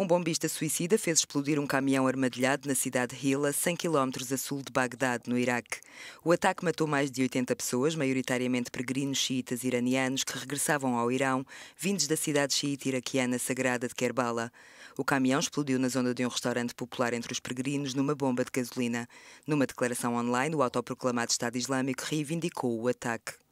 Um bombista suicida fez explodir um caminhão armadilhado na cidade de Hila, 100 km a sul de Bagdade, no Iraque. O ataque matou mais de 80 pessoas, maioritariamente peregrinos xiitas iranianos que regressavam ao Irão, vindos da cidade xiita iraquiana sagrada de Kerbala. O caminhão explodiu na zona de um restaurante popular entre os peregrinos numa bomba de gasolina. Numa declaração online, o autoproclamado Estado Islâmico reivindicou o ataque.